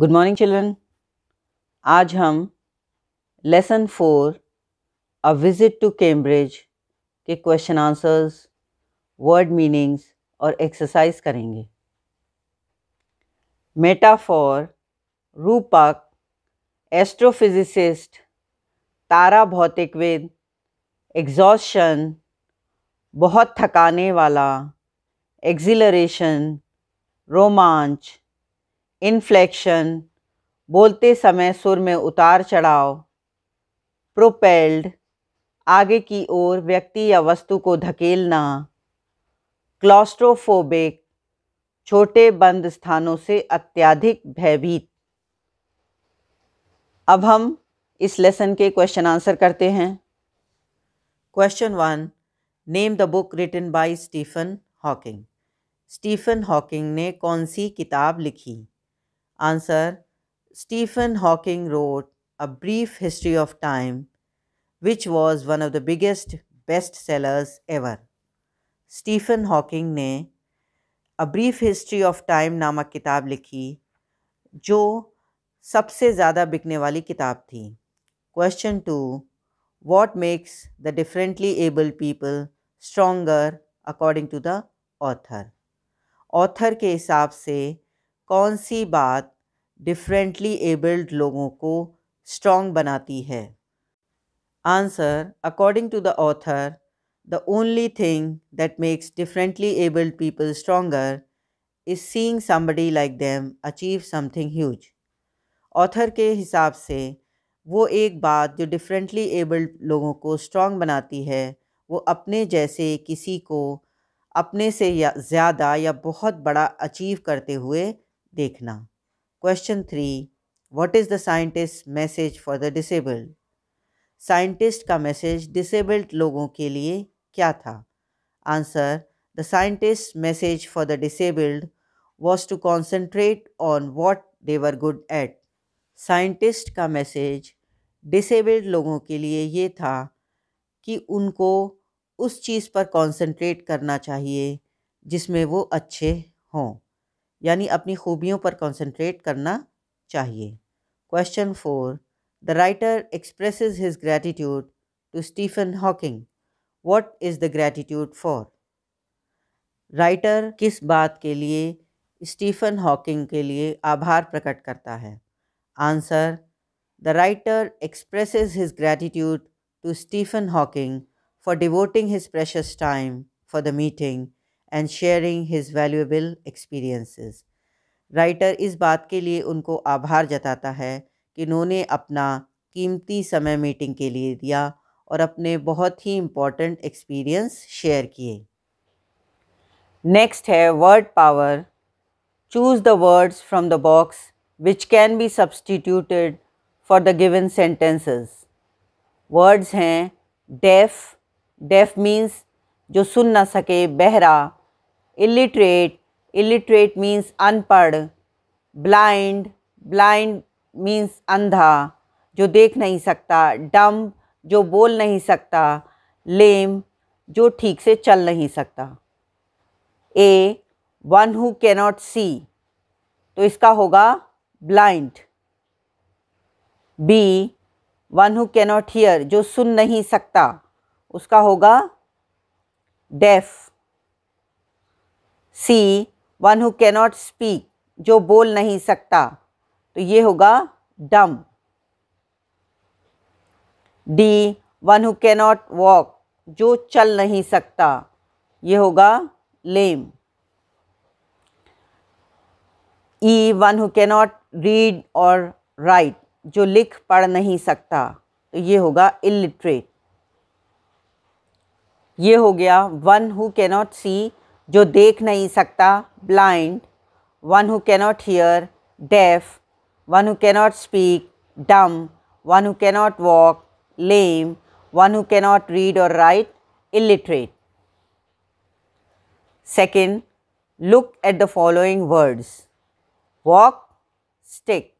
Good morning children आज हम lesson four a visit to Cambridge के क्वेश्चन आंसर्स वर्ड मीनिंग्स और exercise करेंगे मेटाफॉर रूपक एस्ट्रोफिजिसिस्ट तारा भौतिकविद एग्जॉशन बहुत थकाने वाला एक्जिलरेशन रोमांच इन्फ्लेक्शन बोलते समय सुर में उतार चढ़ाव प्रोपेल्ड आगे की ओर व्यक्ति या वस्तु को धकेलना क्लॉस्ट्रोफोबिक छोटे बंद स्थानों से अत्यधिक भयभीत अब हम इस लेसन के क्वेश्चन आंसर करते हैं question one name the book written by Stephen Hawking Stephen Hawking ने कौन सी किताब लिखी Answer Stephen Hawking wrote A Brief History of Time, which was one of the biggest sellers ever. Stephen Hawking ने a brief history of time नामक किताब लिखी जो सबसे ज़्यादा बिकने वाली किताब थी question two what makes the differently able people stronger according to the author author के हिसाब से कौन सी बात डिफरेंटली एबल्ड लोगों को स्ट्रॉन्ग बनाती है answer according to the author the only thing that makes differently abled people stronger is seeing somebody like them achieve something huge author के हिसाब से वो एक बात जो डिफरेंटली एबल्ड लोगों को स्ट्रॉन्ग बनाती है वो अपने जैसे किसी को अपने से ज़्यादा या बहुत बड़ा अचीव करते हुए देखना Question 3 What is the scientist's message for the disabled? Scientist का मैसेज डिसेबल्ड लोगों के लिए क्या था answer the scientist message for the disabled was to concentrate on what they were good at scientist का मैसेज डिसेबल्ड लोगों के लिए ये था कि उनको उस चीज़ पर कॉन्सनट्रेट करना चाहिए जिसमें वो अच्छे हों यानी अपनी खूबियों पर कंसंट्रेट करना चाहिए question four the writer express his gratitude to Stephen Hawking what is the gratitude for writer किस बात के लिए स्टीफन हॉकिंग के लिए आभार प्रकट करता है answer the writer express his gratitude to Stephen Hawking for devoting his precious time for the meeting and sharing his valuable experiences writer इस बात के लिए उनको आभार जताता है कि उन्होंने अपना कीमती समय मीटिंग के लिए दिया और अपने बहुत ही इम्पॉर्टेंट एक्सपीरियंस शेयर किए नेक्स्ट है word power choose the words from the box which can be substituted for the given sentences words हैं डेफ डेफ मीन्स जो सुन ना सके बहरा illiterate illiterate means unpad blind blind means अंधा जो देख नहीं सकता dumb जो बोल नहीं सकता lame जो ठीक से चल नहीं सकता A one who cannot see तो इसका होगा blind B one who cannot hear जो सुन नहीं सकता उसका होगा deaf C one who cannot speak जो बोल नहीं सकता तो ये होगा dumb D one who cannot walk जो चल नहीं सकता ये होगा lame E one who cannot read और राइट जो लिख पढ़ नहीं सकता तो ये होगा इलिटरेट ये हो गया वन हु कैनॉट सी जो देख नहीं सकता blind one who cannot hear deaf one who cannot speak dumb one who cannot walk lame one who cannot read और write illiterate second look at the following words walk stick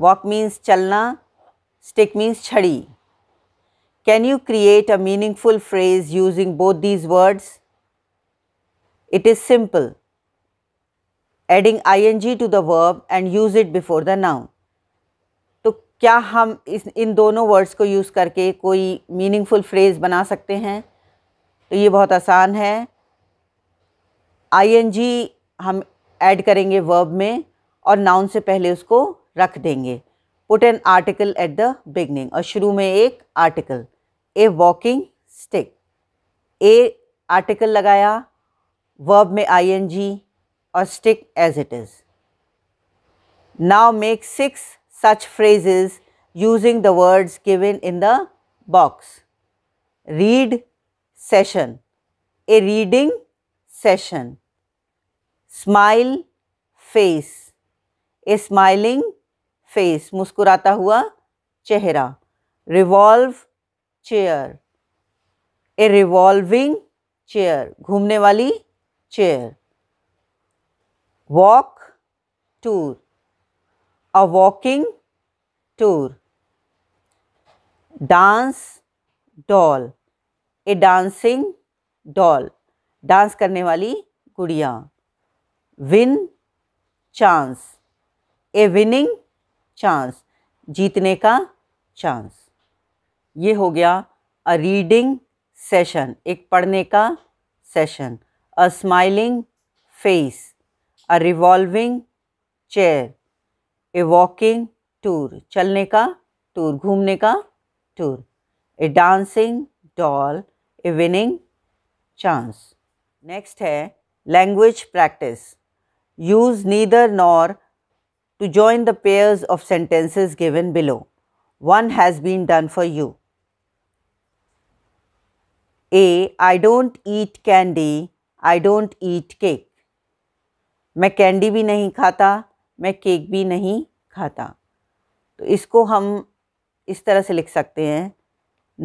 walk means चलना stick means छड़ी can you create a meaningful phrase using both these words It is simple. Adding ing to the verb and use it before the noun. तो क्या हम इस इन दोनों words को use करके कोई मीनिंगफुल फ्रेज़ बना सकते हैं तो ये बहुत आसान है ing हम ऐड करेंगे वर्ब में और नाउन से पहले उसको रख देंगे put an article at the beginning और शुरू में एक article a walking stick a article लगाया वर्ब में आई एन जी और stick as it is now make six such phrases using the words given in the box read session a reading session smile face a smiling face मुस्कुराता हुआ चेहरा revolve chair a revolving chair घूमने वाली chair walk tour a walking tour dance doll a dancing doll dance करने वाली गुड़िया win chance a winning chance जीतने का चांस ये हो गया अ रीडिंग सेशन एक पढ़ने का session a smiling face, a revolving chair, a walking tour, chalne ka tour, ghumne ka tour, a dancing doll, a winning chance. Next है language practice. Use neither nor to join the pairs of sentences given below. One has been done for you. A. I don't eat candy I don't eat cake मैं candy भी नहीं खाता मैं cake भी नहीं खाता तो इसको हम इस तरह से लिख सकते हैं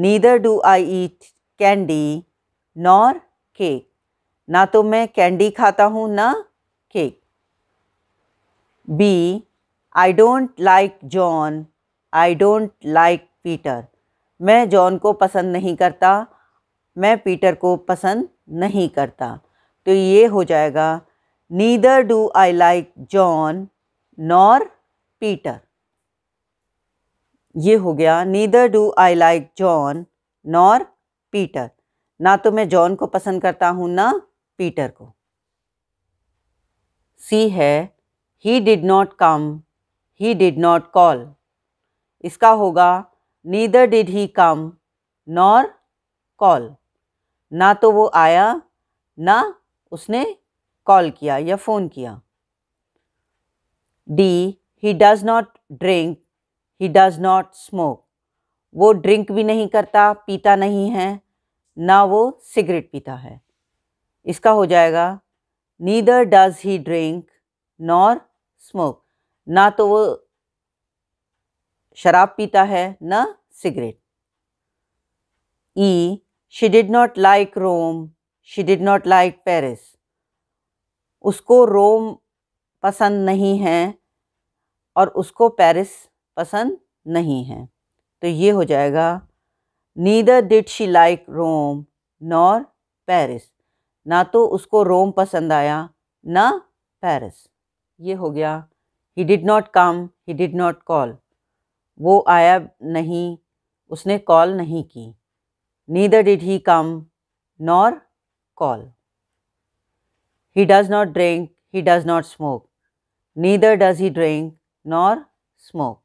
neither do I eat candy nor cake ना तो मैं कैंडी खाता हूँ ना cake B I don't like John I don't like Peter मैं जॉन को पसंद नहीं करता मैं पीटर को पसंद नहीं करता तो ये हो जाएगा neither do I like John nor Peter ये हो गया neither do I like John nor Peter ना तो मैं जॉन को पसंद करता हूँ ना पीटर को सी है he did not come he did not call इसका होगा neither did he come nor call ना तो वो आया ना उसने कॉल किया या फ़ोन किया D he does not drink he does not smoke वो ड्रिंक भी नहीं करता पीता नहीं है ना वो सिगरेट पीता है इसका हो जाएगा neither does he drink nor smoke ना तो वो शराब पीता है ना cigarette E she did not like Rome she did not like Paris उसको रोम पसंद नहीं है और उसको पेरिस पसंद नहीं है तो ये हो जाएगा neither did she like Rome nor Paris ना तो उसको रोम पसंद आया ना पेरिस ये हो गया he did not come he did not call वो आया नहीं उसने कॉल नहीं की neither did he come nor call. He does not drink, he does not smoke. Neither does he drink nor smoke.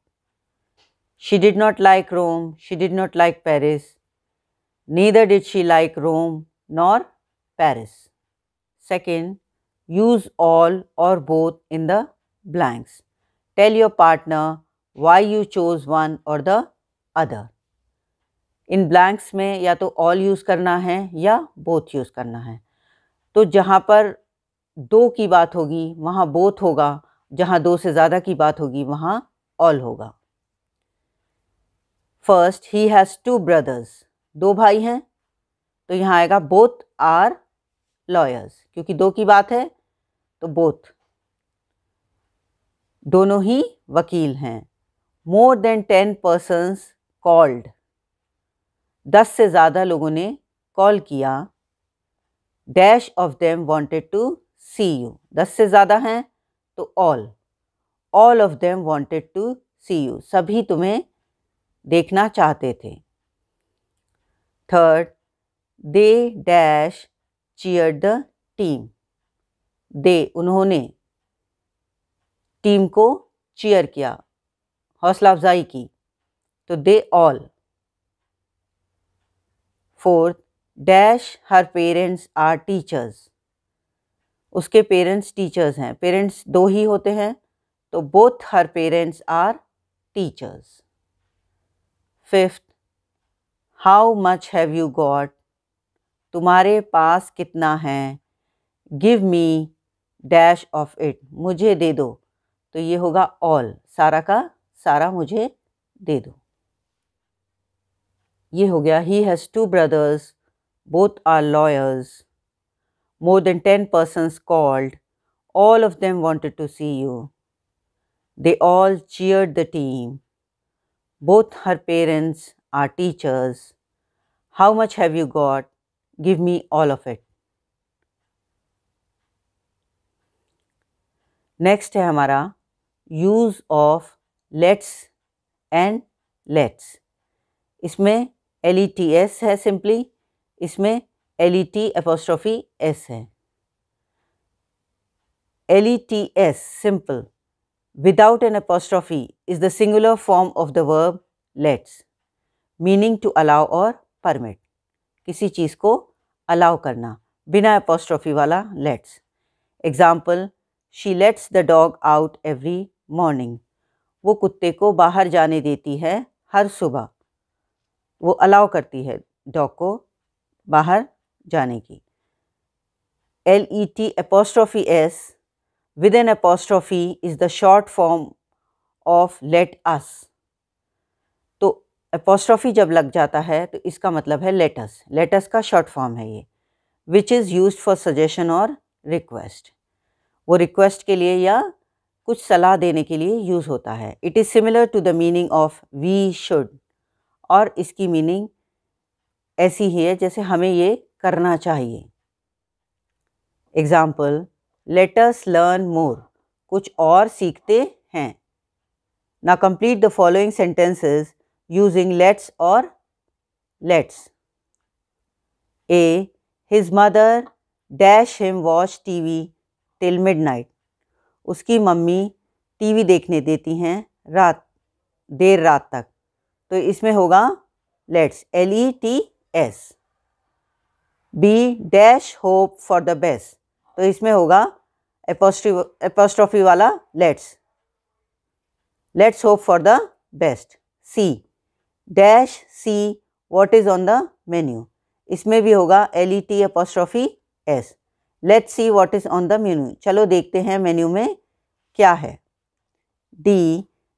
She did not like Rome, she did not like Paris. Neither did she like Rome nor Paris. Second, use all or both in the blanks. Tell your partner why you chose one or the other. इन blanks में या तो all use करना है या both use करना है तो जहाँ पर दो की बात होगी वहाँ बोथ होगा जहाँ दो से ज़्यादा की बात होगी वहाँ ऑल होगा first he has two brothers दो भाई हैं तो यहाँ आएगा बोथ आर लॉयर्स क्योंकि दो की बात है तो बोथ दोनों ही वकील हैं more than ten persons called दस से ज़्यादा लोगों ने कॉल किया dash of them wanted to see you दस से ज़्यादा हैं तो all all of them wanted to see you सभी तुम्हें देखना चाहते थे third they dash cheer the team they उन्होंने टीम को चीयर किया हौसला अफजाई की तो they all fourth dash her parents are teachers उसके पेरेंट्स टीचर्स हैं पेरेंट्स दो ही होते हैं तो both her parents are teachers fifth how much have you got तुम्हारे पास कितना है give me dash of it मुझे दे दो तो ये होगा ऑल सारा का सारा मुझे दे दो ये हो गया he has two brothers both are lawyers more than ten persons called all of them wanted to see you they all cheer the team both her parents are teachers how much have you got give me all of it next है हमारा use of let's and lets इसमें L E T S है simply इसमें L E T apostrophe S है L E T S simple without an apostrophe is the singular form of the verb lets meaning to allow और permit किसी चीज को allow करना बिना apostrophe वाला lets example she lets the dog out every morning वो कुत्ते को बाहर जाने देती है हर सुबह वो अलाउ करती है डॉग को बाहर जाने की L E T apostrophe S with an apostrophe is the short form of let us तो अपोस्ट्रॉफी जब लग जाता है तो इसका मतलब है लेटस लेटस का शॉर्ट फॉर्म है ये which is use for suggestion और रिक्वेस्ट वो रिक्वेस्ट के लिए या कुछ सलाह देने के लिए यूज़ होता है it is similar to the meaning of we should और इसकी मीनिंग ऐसी ही है जैसे हमें ये करना चाहिए एग्ज़ाम्पल लेटर्स लर्न मोर कुछ और सीखते हैं ना complete the following sentences using let's और lets A his mother dash him watch we till night उसकी मम्मी टीवी देखने देती हैं रात देर रात तक तो इसमें होगा let's L E T S B dash hope for the best तो इसमें होगा एपोस्ट्रॉफी वाला let's let's hope for the best C dash see what is on the menu इसमें भी होगा L E T apostrophe S let's see what is on the menu चलो देखते हैं मेन्यू में क्या है D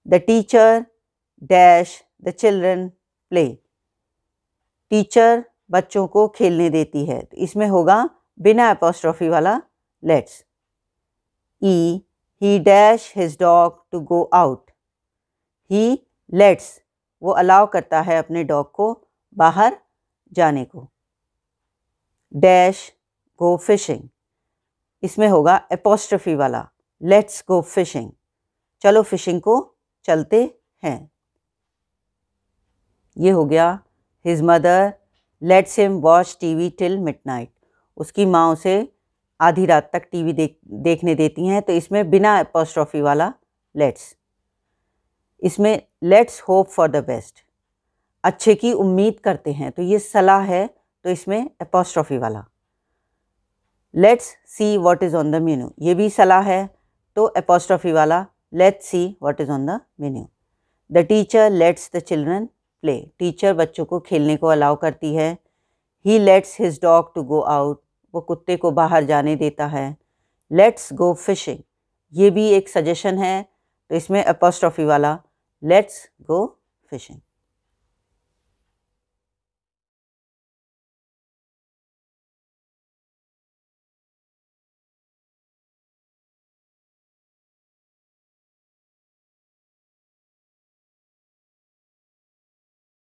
the teacher dash the children play teacher बच्चों को खेलने देती है तो इसमें होगा बिना एपोस्ट्रॉफी वाला lets E he dash his dog to go out he lets वो अलाउ करता है अपने डॉग को बाहर जाने को डैश गो फिशिंग इसमें होगा एपोस्ट्रफी वाला लेट्स गो फिशिंग चलो फिशिंग को चलते हैं ये हो गया his mother lets him watch TV till midnight उसकी माँ उसे आधी रात तक टीवी देख देखने देती हैं तो इसमें बिना एपोस्ट्रॉफी वाला लेट्स इसमें let's hope for the best अच्छे की उम्मीद करते हैं तो ये सलाह है तो इसमें एपोस्ट्रॉफी वाला let's see what is on the menu ये भी सलाह है तो एपोस्ट्रॉफी वाला let's see what is on the menu the teacher lets the children play teacher बच्चों को खेलने को अलाउ करती है he lets his dog to go out वो कुत्ते को बाहर जाने देता है लेट्स गो फिशिंग ये भी एक सजेशन है तो इसमें अपोस्ट्रॉफी वाला लेट्स गो फिशिंग